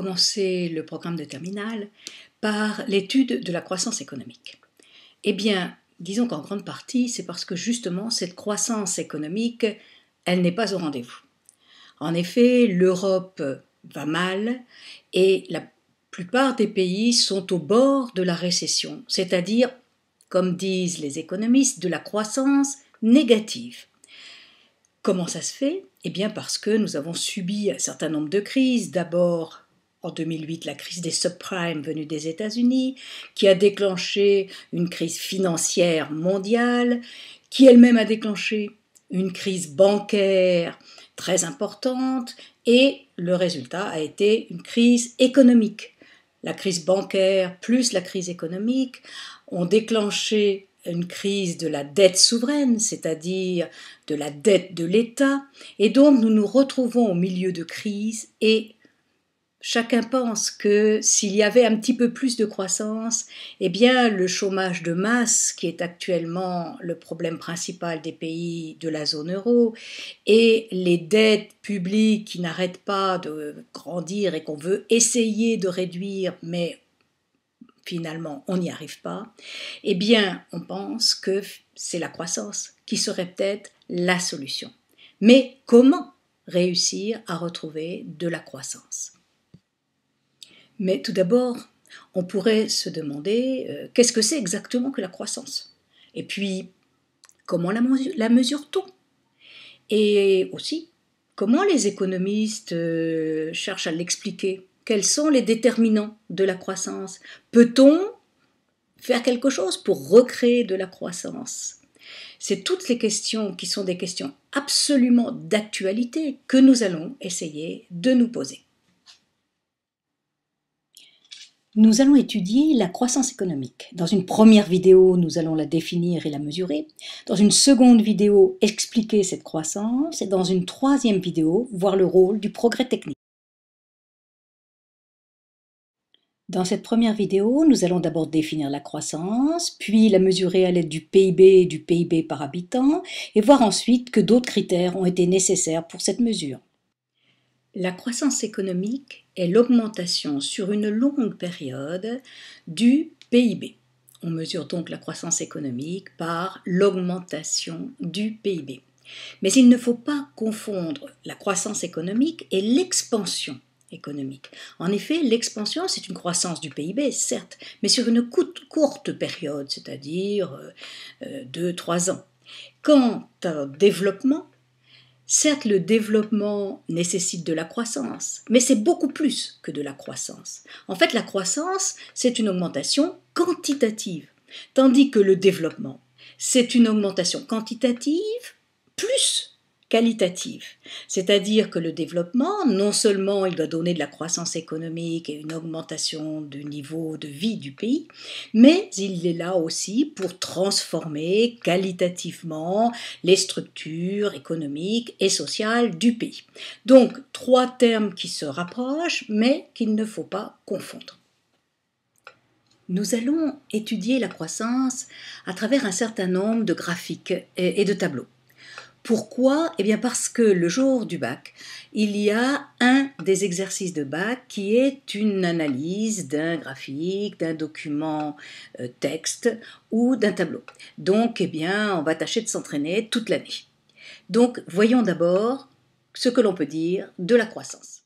Commencer le programme de terminale par l'étude de la croissance économique. Eh bien, disons qu'en grande partie, c'est parce que justement cette croissance économique, elle n'est pas au rendez-vous. En effet, l'Europe va mal et la plupart des pays sont au bord de la récession, c'est-à-dire, comme disent les économistes, de la croissance négative. Comment ça se fait Eh bien parce que nous avons subi un certain nombre de crises, d'abord en 2008 la crise des subprimes venue des États-Unis, qui a déclenché une crise financière mondiale, qui elle-même a déclenché une crise bancaire très importante, et le résultat a été une crise économique. La crise bancaire plus la crise économique ont déclenché une crise de la dette souveraine, c'est-à-dire de la dette de l'État, et donc nous nous retrouvons au milieu de crises et Chacun pense que s'il y avait un petit peu plus de croissance, eh bien le chômage de masse, qui est actuellement le problème principal des pays de la zone euro, et les dettes publiques qui n'arrêtent pas de grandir et qu'on veut essayer de réduire, mais finalement on n'y arrive pas, eh bien on pense que c'est la croissance qui serait peut-être la solution. Mais comment réussir à retrouver de la croissance mais tout d'abord, on pourrait se demander euh, qu'est-ce que c'est exactement que la croissance Et puis, comment la, mesure, t on Et aussi, comment les économistes euh, cherchent à l'expliquer Quels sont les déterminants de la croissance Peut-on faire quelque chose pour recréer de la croissance c'est toutes les questions qui sont des questions absolument d'actualité que nous allons essayer de nous poser. Nous allons étudier la croissance économique. Dans une première vidéo, nous allons la définir et la mesurer. Dans une seconde vidéo, expliquer cette croissance. Et dans une troisième vidéo, voir le rôle du progrès technique. Dans cette première vidéo, nous allons d'abord définir la croissance, puis la mesurer à l'aide du PIB et du PIB par habitant, et voir ensuite que d'autres critères ont été nécessaires pour cette mesure. La croissance économique est l'augmentation sur une longue période du PIB. On mesure donc la croissance économique par l'augmentation du PIB. Mais il ne faut pas confondre la croissance économique et l'expansion économique. En effet, l'expansion, c'est une croissance du PIB, certes, mais sur une courte période, c'est-à-dire 2-3 euh, euh, ans. Quant au développement, Certes, le développement nécessite de la croissance, mais c'est beaucoup plus que de la croissance. En fait, la croissance, c'est une augmentation quantitative, tandis que le développement, c'est une augmentation quantitative plus qualitative, c'est-à-dire que le développement, non seulement il doit donner de la croissance économique et une augmentation du niveau de vie du pays, mais il est là aussi pour transformer qualitativement les structures économiques et sociales du pays. Donc trois termes qui se rapprochent, mais qu'il ne faut pas confondre. Nous allons étudier la croissance à travers un certain nombre de graphiques et de tableaux. Pourquoi Eh bien parce que le jour du bac, il y a un des exercices de bac qui est une analyse d'un graphique, d'un document euh, texte ou d'un tableau. Donc, eh bien, on va tâcher de s'entraîner toute l'année. Donc, voyons d'abord ce que l'on peut dire de la croissance.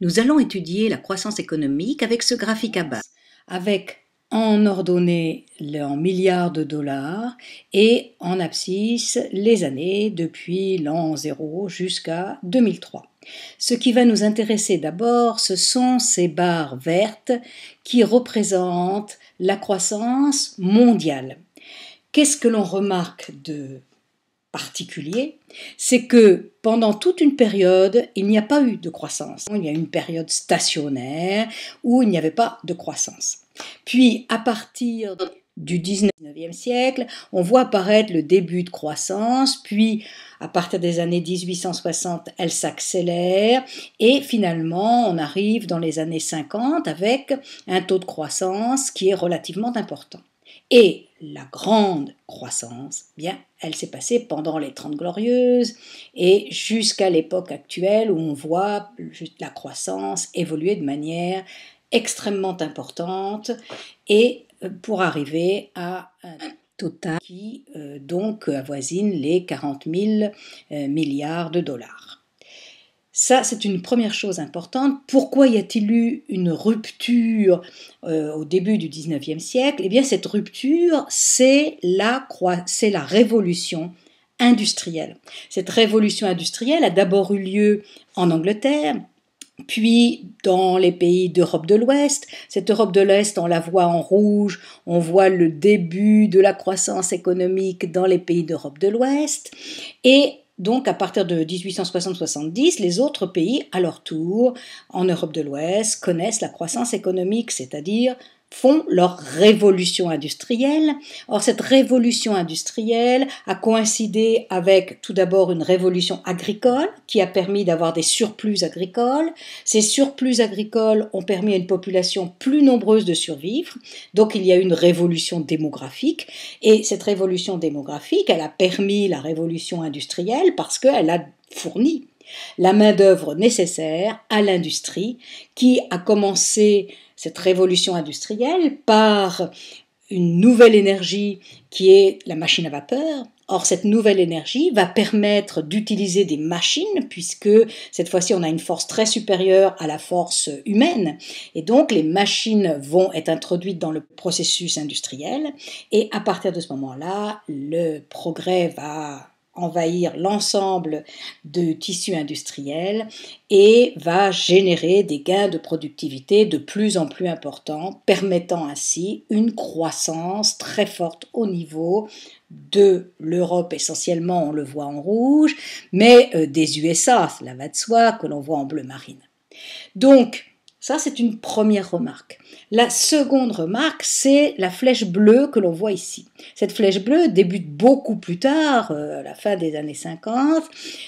Nous allons étudier la croissance économique avec ce graphique à bas, avec en ordonnée en milliards de dollars et en abscisse les années depuis l'an 0 jusqu'à 2003. Ce qui va nous intéresser d'abord, ce sont ces barres vertes qui représentent la croissance mondiale. Qu'est-ce que l'on remarque de particulier, c'est que pendant toute une période, il n'y a pas eu de croissance. Il y a une période stationnaire où il n'y avait pas de croissance. Puis, à partir du 19e siècle, on voit apparaître le début de croissance, puis à partir des années 1860, elle s'accélère, et finalement, on arrive dans les années 50 avec un taux de croissance qui est relativement important. Et la grande croissance, eh bien, elle s'est passée pendant les Trente Glorieuses et jusqu'à l'époque actuelle où on voit la croissance évoluer de manière extrêmement importante et euh, pour arriver à un total qui euh, donc avoisine les 40 000 euh, milliards de dollars. Ça, c'est une première chose importante. Pourquoi y a-t-il eu une rupture euh, au début du 19e siècle Eh bien, cette rupture, c'est la, c'est la révolution industrielle. Cette révolution industrielle a d'abord eu lieu en Angleterre, puis dans les pays d'Europe de l'Ouest, cette Europe de l'Ouest, on la voit en rouge, on voit le début de la croissance économique dans les pays d'Europe de l'Ouest. Et donc à partir de 1860-70, les autres pays, à leur tour, en Europe de l'Ouest, connaissent la croissance économique, c'est-à-dire font leur révolution industrielle. Or, cette révolution industrielle a coïncidé avec tout d'abord une révolution agricole qui a permis d'avoir des surplus agricoles. Ces surplus agricoles ont permis à une population plus nombreuse de survivre. Donc, il y a eu une révolution démographique. Et cette révolution démographique, elle a permis la révolution industrielle parce qu'elle a fourni la main-d'œuvre nécessaire à l'industrie qui a commencé cette révolution industrielle par une nouvelle énergie qui est la machine à vapeur. Or, cette nouvelle énergie va permettre d'utiliser des machines, puisque cette fois-ci, on a une force très supérieure à la force humaine. Et donc, les machines vont être introduites dans le processus industriel. Et à partir de ce moment-là, le progrès va envahir l'ensemble de tissu industriel et va générer des gains de productivité de plus en plus importants, permettant ainsi une croissance très forte au niveau de l'Europe essentiellement, on le voit en rouge, mais euh, des USA, cela va de soi, que l'on voit en bleu marine. Donc, ça, c'est une première remarque. La seconde remarque, c'est la flèche bleue que l'on voit ici. Cette flèche bleue débute beaucoup plus tard, euh, à la fin des années 50,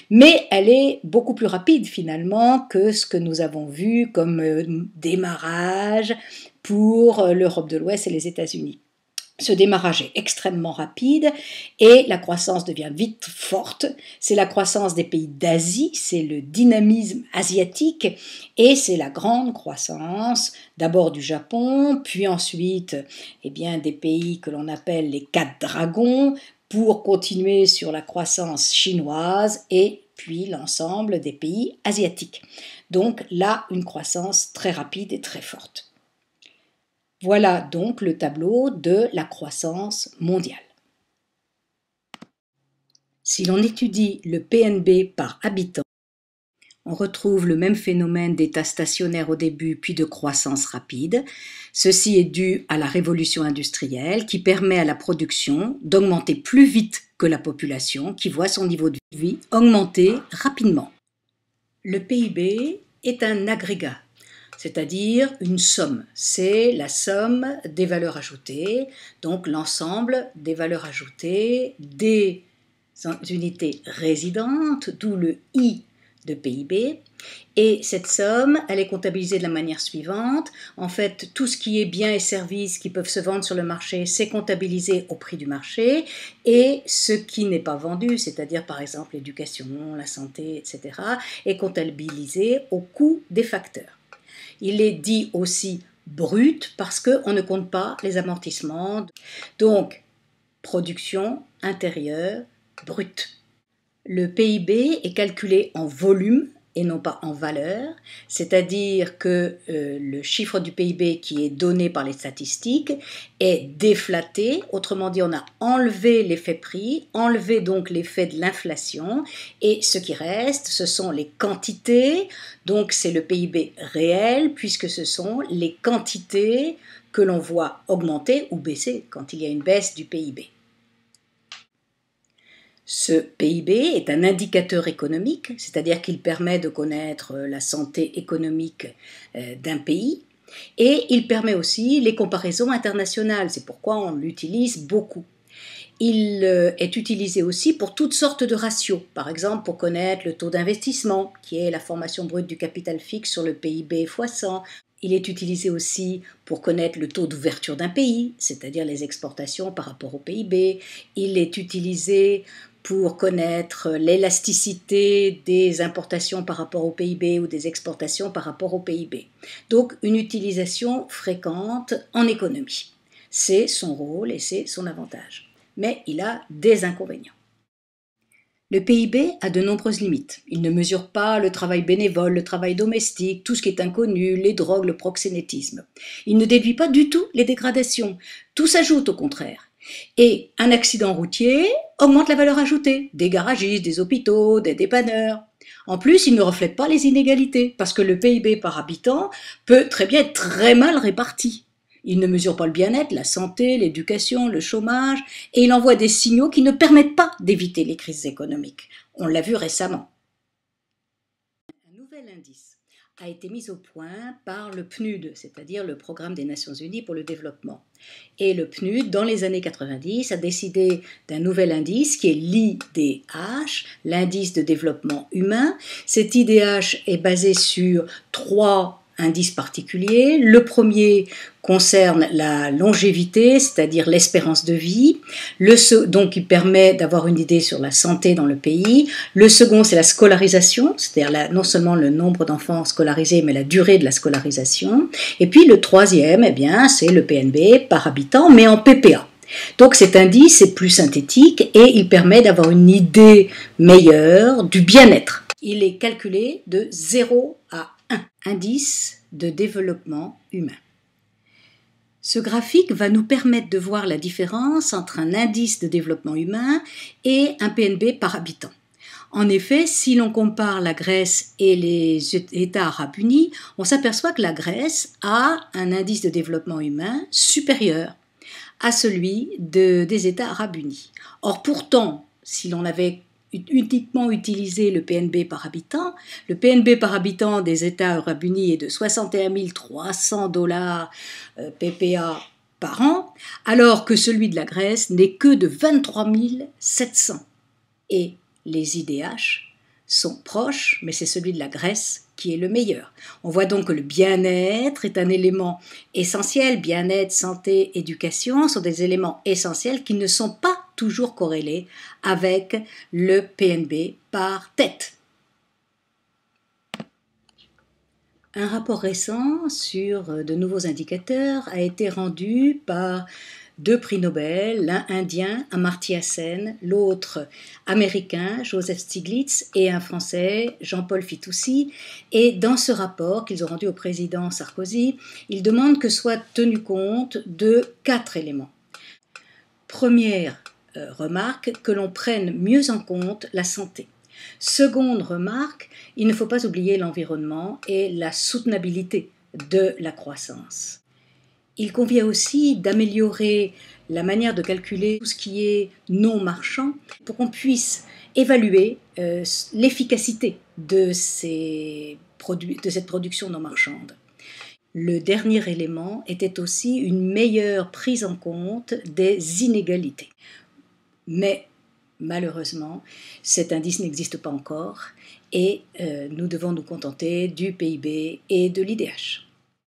mais elle est beaucoup plus rapide finalement que ce que nous avons vu comme euh, démarrage pour euh, l'Europe de l'Ouest et les États-Unis. Ce démarrage est extrêmement rapide et la croissance devient vite forte. C'est la croissance des pays d'Asie, c'est le dynamisme asiatique et c'est la grande croissance d'abord du Japon, puis ensuite eh bien, des pays que l'on appelle les quatre dragons pour continuer sur la croissance chinoise et puis l'ensemble des pays asiatiques. Donc là, une croissance très rapide et très forte. Voilà donc le tableau de la croissance mondiale. Si l'on étudie le PNB par habitant, on retrouve le même phénomène d'état stationnaire au début puis de croissance rapide. Ceci est dû à la révolution industrielle qui permet à la production d'augmenter plus vite que la population qui voit son niveau de vie augmenter rapidement. Le PIB est un agrégat c'est-à-dire une somme. C'est la somme des valeurs ajoutées, donc l'ensemble des valeurs ajoutées des unités résidentes, d'où le I de PIB. Et cette somme, elle est comptabilisée de la manière suivante. En fait, tout ce qui est biens et services qui peuvent se vendre sur le marché, c'est comptabilisé au prix du marché. Et ce qui n'est pas vendu, c'est-à-dire par exemple l'éducation, la santé, etc., est comptabilisé au coût des facteurs. Il est dit aussi brut parce qu'on ne compte pas les amortissements. Donc, production intérieure brute. Le PIB est calculé en volume et non pas en valeur, c'est-à-dire que euh, le chiffre du PIB qui est donné par les statistiques est déflaté, autrement dit on a enlevé l'effet prix, enlevé donc l'effet de l'inflation, et ce qui reste, ce sont les quantités, donc c'est le PIB réel, puisque ce sont les quantités que l'on voit augmenter ou baisser quand il y a une baisse du PIB. Ce PIB est un indicateur économique, c'est-à-dire qu'il permet de connaître euh, la santé économique euh, d'un pays et il permet aussi les comparaisons internationales, c'est pourquoi on l'utilise beaucoup. Il euh, est utilisé aussi pour toutes sortes de ratios, par exemple pour connaître le taux d'investissement, qui est la formation brute du capital fixe sur le PIB x 100, il est utilisé aussi pour connaître le taux d'ouverture d'un pays, c'est-à-dire les exportations par rapport au PIB. Il est utilisé pour connaître l'élasticité des importations par rapport au PIB ou des exportations par rapport au PIB. Donc une utilisation fréquente en économie. C'est son rôle et c'est son avantage. Mais il a des inconvénients. Le PIB a de nombreuses limites. Il ne mesure pas le travail bénévole, le travail domestique, tout ce qui est inconnu, les drogues, le proxénétisme. Il ne déduit pas du tout les dégradations. Tout s'ajoute au contraire. Et un accident routier augmente la valeur ajoutée des garagistes, des hôpitaux, des dépanneurs. En plus, il ne reflète pas les inégalités, parce que le PIB par habitant peut très bien être très mal réparti. Il ne mesure pas le bien-être, la santé, l'éducation, le chômage, et il envoie des signaux qui ne permettent pas d'éviter les crises économiques. On l'a vu récemment. Un nouvel indice a été mise au point par le PNUD, c'est-à-dire le Programme des Nations Unies pour le Développement. Et le PNUD, dans les années 90, a décidé d'un nouvel indice qui est l'IDH, l'indice de développement humain. Cet IDH est basé sur trois indices particulier. Le premier concerne la longévité, c'est-à-dire l'espérance de vie. Le, donc, qui permet d'avoir une idée sur la santé dans le pays. Le second, c'est la scolarisation, c'est-à-dire non seulement le nombre d'enfants scolarisés, mais la durée de la scolarisation. Et puis, le troisième, eh bien, c'est le PNB par habitant, mais en PPA. Donc cet indice est plus synthétique et il permet d'avoir une idée meilleure du bien-être. Il est calculé de 0 à 1. Indice de développement humain. Ce graphique va nous permettre de voir la différence entre un indice de développement humain et un PNB par habitant. En effet, si l'on compare la Grèce et les États arabes unis, on s'aperçoit que la Grèce a un indice de développement humain supérieur à celui des États arabes unis. Or pourtant, si l'on avait uniquement utiliser le PNB par habitant. Le PNB par habitant des États arabes unis est de 61 300 dollars euh, PPA par an, alors que celui de la Grèce n'est que de 23 700. Et les IDH sont proches, mais c'est celui de la Grèce qui est le meilleur. On voit donc que le bien-être est un élément essentiel. Bien-être, santé, éducation sont des éléments essentiels qui ne sont pas toujours corrélée avec le PNB par tête. Un rapport récent sur de nouveaux indicateurs a été rendu par deux prix Nobel, l'un indien, Amartya Sen, l'autre américain, Joseph Stiglitz, et un français, Jean-Paul Fitoussi. Et dans ce rapport qu'ils ont rendu au président Sarkozy, ils demandent que soit tenu compte de quatre éléments. Première euh, remarque, que l'on prenne mieux en compte la santé. Seconde remarque, il ne faut pas oublier l'environnement et la soutenabilité de la croissance. Il convient aussi d'améliorer la manière de calculer tout ce qui est non marchand pour qu'on puisse évaluer euh, l'efficacité de cette production non marchande. Le dernier élément était aussi une meilleure prise en compte des inégalités. Mais malheureusement, cet indice n'existe pas encore et euh, nous devons nous contenter du PIB et de l'IDH.